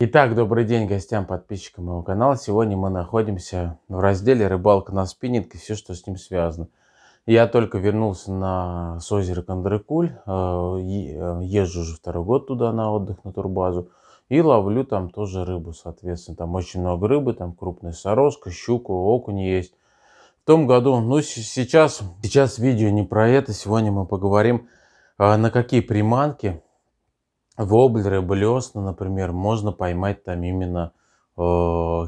Итак, добрый день гостям, подписчикам моего канала. Сегодня мы находимся в разделе «Рыбалка на спиннинг» и все, что с ним связано. Я только вернулся на, с озера Кондрыкуль, э, э, езжу уже второй год туда на отдых, на турбазу, и ловлю там тоже рыбу, соответственно. Там очень много рыбы, там крупная сорожка, щука, окунь есть. В том году, ну сейчас, сейчас видео не про это, сегодня мы поговорим, э, на какие приманки воблеры, блесна, например, можно поймать там именно э,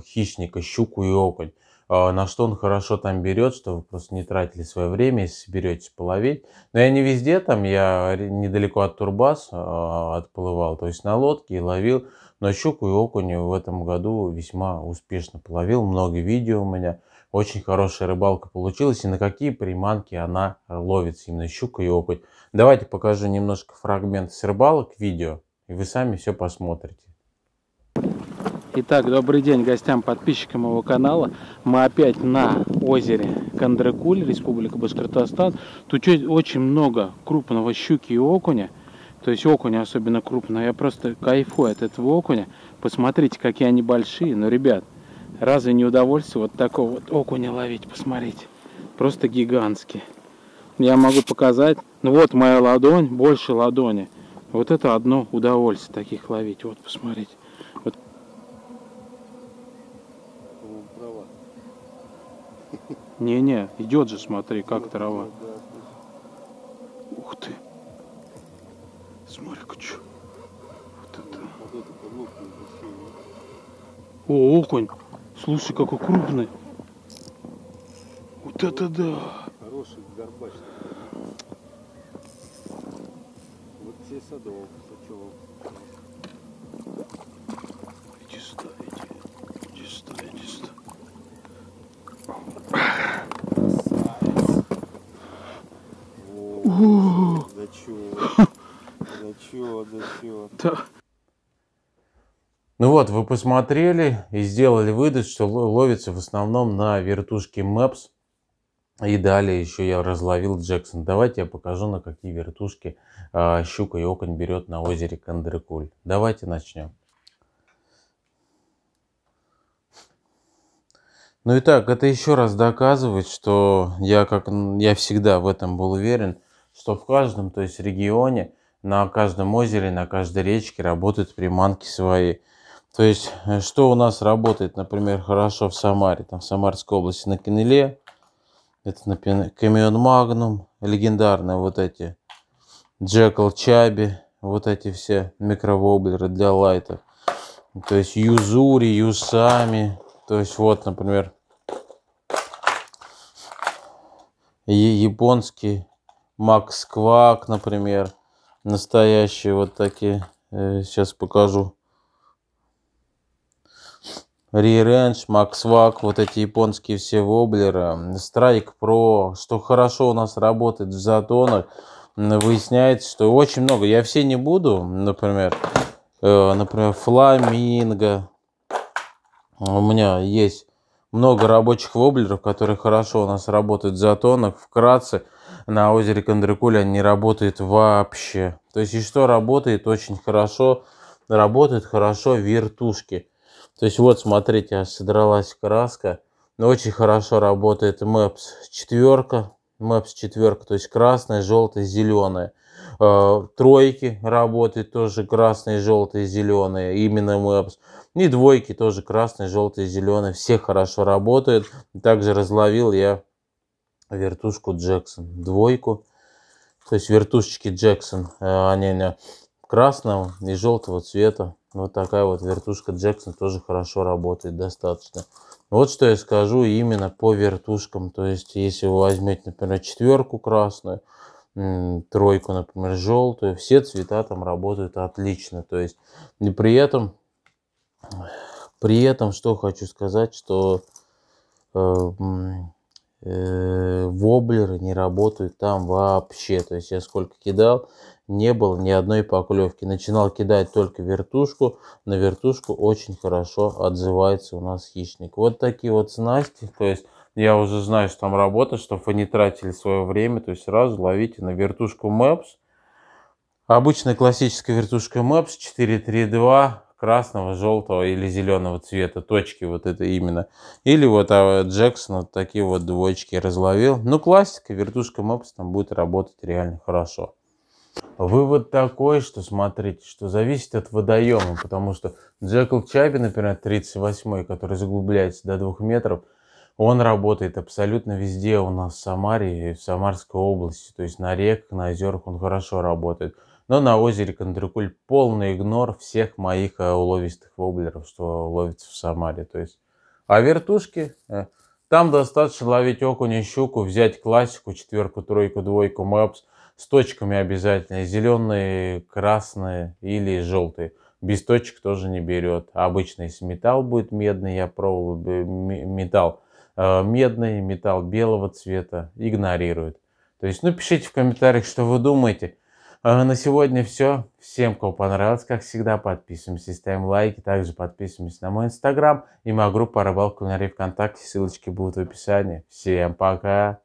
хищника, щуку и окунь. А, на что он хорошо там берет, что вы просто не тратили свое время, если берете половить. Но я не везде там, я недалеко от Турбас а, отплывал, то есть на лодке и ловил. Но щуку и окуню в этом году весьма успешно половил, много видео у меня. Очень хорошая рыбалка получилась и на какие приманки она ловится, именно щука и окунь. Давайте покажу немножко фрагмент с рыбалок видео, и вы сами все посмотрите. Итак, добрый день гостям, подписчикам моего канала. Мы опять на озере Кандракуль, Республика Башкортостан. Тут очень много крупного щуки и окуня. То есть окуня особенно крупного. Я просто кайфую от этого окуня. Посмотрите, какие они большие. Но, ребят, разве не удовольствие вот такого вот окуня ловить? Посмотрите. Просто гигантский. Я могу показать. Ну вот моя ладонь, больше ладони. Вот это одно удовольствие таких ловить. Вот, посмотрите. трава. Не-не, идет же, смотри, как вот, трава. Да, да. Ух ты. Смотри-ка, что. Вот это. О, окунь. Слушай, какой крупный. Вот это да. Хороший горбач. Вот все садов, сачевок. Да. Ну вот, вы посмотрели и сделали вывод, что ловится в основном на вертушке Maps. И далее еще я разловил Джексон. Давайте я покажу, на какие вертушки э, щука и окунь берет на озере Кандрыкуль. Давайте начнем. Ну и так, это еще раз доказывает, что я, как, я всегда в этом был уверен, что в каждом то есть, регионе на каждом озере, на каждой речке работают приманки свои. То есть, э, что у нас работает, например, хорошо в Самаре, там в Самарской области, на Кенеле, это на Камион Магнум, легендарные вот эти Джекл Чаби, вот эти все микровоблеры для лайтов. То есть Юзури, Юсами, то есть вот, например, японский Макс Квак, например – настоящие вот такие. Сейчас э, покажу. Re-Range, MaxVac, вот эти японские все воблеры, Strike Pro, что хорошо у нас работает в затонах, выясняется, что очень много. Я все не буду, например, э, например, Фламинго. У меня есть много рабочих воблеров, которые хорошо у нас работают в затонах. Вкратце, на озере Кондракуля не работает вообще. То есть и что работает очень хорошо, работают хорошо вертушки. То есть вот, смотрите, аж содралась краска. Но ну, очень хорошо работает Maps четверка. Maps четверка, то есть красная, желтая, зеленая. Э, тройки работают тоже красные, желтые, зеленые, именно Maps. И двойки тоже красные, желтые, зеленые. Все хорошо работают. Также разловил я вертушку Джексон, двойку. То есть вертушечки Джексон, э, они красного и желтого цвета. Вот такая вот вертушка Джексон тоже хорошо работает достаточно. Вот что я скажу именно по вертушкам. То есть если вы возьмете, например, четверку красную, тройку, например, желтую, все цвета там работают отлично. То есть и при этом, при этом, что хочу сказать, что э, э, воблеры не работают там вообще. То есть я сколько кидал, не было ни одной поклевки. Начинал кидать только вертушку. На вертушку очень хорошо отзывается у нас хищник. Вот такие вот снасти. То есть я уже знаю, что там работа, чтобы вы не тратили свое время. То есть сразу ловите на вертушку мэпс. Обычная классическая вертушка Maps 432 красного, желтого или зеленого цвета, точки вот это именно. Или вот а, Джексон вот такие вот двоечки разловил. Ну, классика, вертушка мопс там будет работать реально хорошо. Вывод такой, что смотрите, что зависит от водоема, потому что Джекл Чаби, например, 38 который заглубляется до 2 метров, он работает абсолютно везде у нас в Самаре и в Самарской области, то есть на реках, на озерах он хорошо работает. Но на озере Кондрюкуль полный игнор всех моих э, уловистых воблеров, что ловится в Самаре. То есть, а вертушки, э, там достаточно ловить окуня, щуку, взять классику, четверку, тройку, двойку, мэпс с точками обязательно. Зеленые, красные или желтые. Без точек тоже не берет. Обычно если металл будет медный, я пробовал металл э, медный, металл белого цвета, игнорирует. То есть, ну, пишите в комментариях, что вы думаете на сегодня все. Всем, кому понравилось, как всегда, подписываемся, ставим лайки. Также подписываемся на мой инстаграм и моя группа «Рыбалка кулинарий ВКонтакте». Ссылочки будут в описании. Всем пока!